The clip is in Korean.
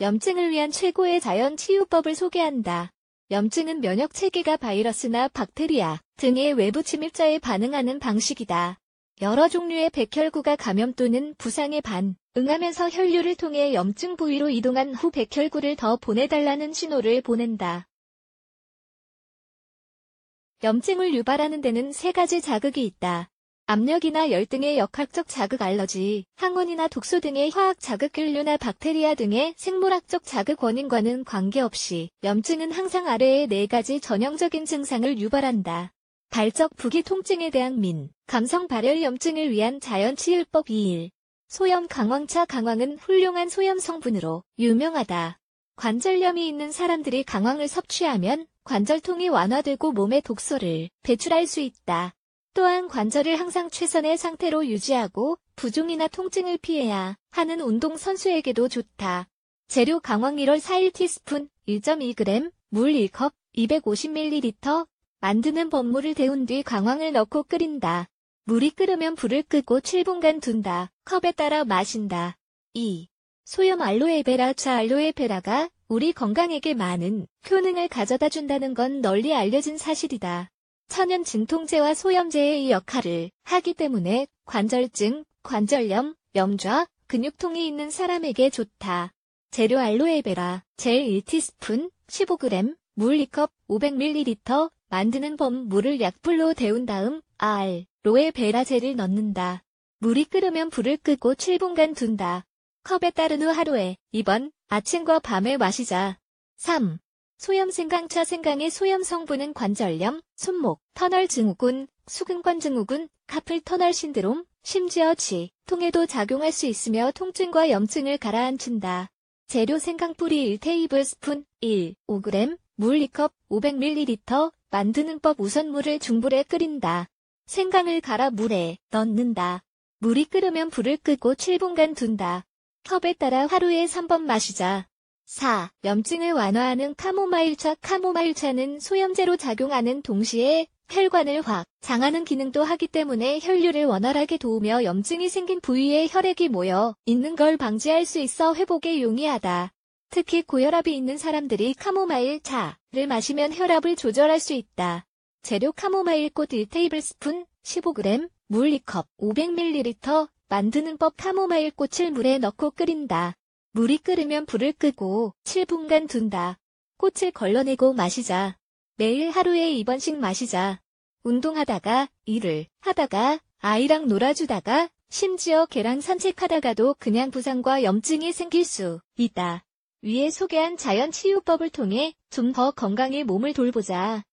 염증을 위한 최고의 자연 치유법을 소개한다. 염증은 면역 체계가 바이러스나 박테리아 등의 외부 침입자에 반응하는 방식이다. 여러 종류의 백혈구가 감염 또는 부상에 반응하면서 혈류를 통해 염증 부위로 이동한 후 백혈구를 더 보내달라는 신호를 보낸다. 염증을 유발하는 데는 세 가지 자극이 있다. 압력이나 열등의 역학적 자극 알러지, 항원이나 독소 등의 화학 자극 균류나 박테리아 등의 생물학적 자극 원인과는 관계없이 염증은 항상 아래의 네 가지 전형적인 증상을 유발한다. 발적 부기 통증에 대한 민, 감성 발열 염증을 위한 자연 치유법 2일. 소염 강황차 강황은 훌륭한 소염 성분으로 유명하다. 관절염이 있는 사람들이 강황을 섭취하면 관절통이 완화되고 몸의 독소를 배출할 수 있다. 또한 관절을 항상 최선의 상태로 유지하고 부종이나 통증을 피해야 하는 운동선수에게도 좋다. 재료 강황 1월 4일 티스푼 1.2g, 물 1컵, 250ml, 만드는 법물을 데운 뒤 강황을 넣고 끓인다. 물이 끓으면 불을 끄고 7분간 둔다. 컵에 따라 마신다. 2. 소염 알로에베라 차 알로에베라가 우리 건강에게 많은 효능을 가져다 준다는 건 널리 알려진 사실이다. 천연 진통제와 소염제의 이 역할을 하기 때문에 관절증, 관절염, 염좌, 근육통이 있는 사람에게 좋다. 재료 알로에베라, 젤 1티스푼, 15g, 물 2컵, 500ml, 만드는 법 물을 약불로 데운 다음 알, 로에베라 젤을 넣는다. 물이 끓으면 불을 끄고 7분간 둔다. 컵에 따른 후 하루에 2번 아침과 밤에 마시자. 3. 소염생강차 생강의 소염 성분은 관절염, 손목, 터널 증후군, 수근관 증후군, 카플 터널 신드롬, 심지어 치, 통에도 작용할 수 있으며 통증과 염증을 가라앉힌다. 재료 생강 뿌리 1테이블스푼, 1, 5g, 물 2컵, 500ml, 만드는 법 우선 물을 중불에 끓인다. 생강을 갈아 물에 넣는다. 물이 끓으면 불을 끄고 7분간 둔다. 컵에 따라 하루에 3번 마시자. 4. 염증을 완화하는 카모마일차 카모마일차는 소염제로 작용하는 동시에 혈관을 확장하는 기능도 하기 때문에 혈류를 원활하게 도우며 염증이 생긴 부위에 혈액이 모여 있는 걸 방지할 수 있어 회복에 용이하다. 특히 고혈압이 있는 사람들이 카모마일 차를 마시면 혈압을 조절할 수 있다. 재료 카모마일 꽃 1테이블스푼, 15g, 물 2컵, 500ml, 만드는 법 카모마일 꽃을 물에 넣고 끓인다. 물이 끓으면 불을 끄고 7분간 둔다. 꽃을 걸러내고 마시자. 매일 하루에 2번씩 마시자. 운동하다가, 일을 하다가, 아이랑 놀아주다가, 심지어 개랑 산책하다가도 그냥 부상과 염증이 생길 수 있다. 위에 소개한 자연치유법을 통해 좀 더 건강히 몸을 돌보자.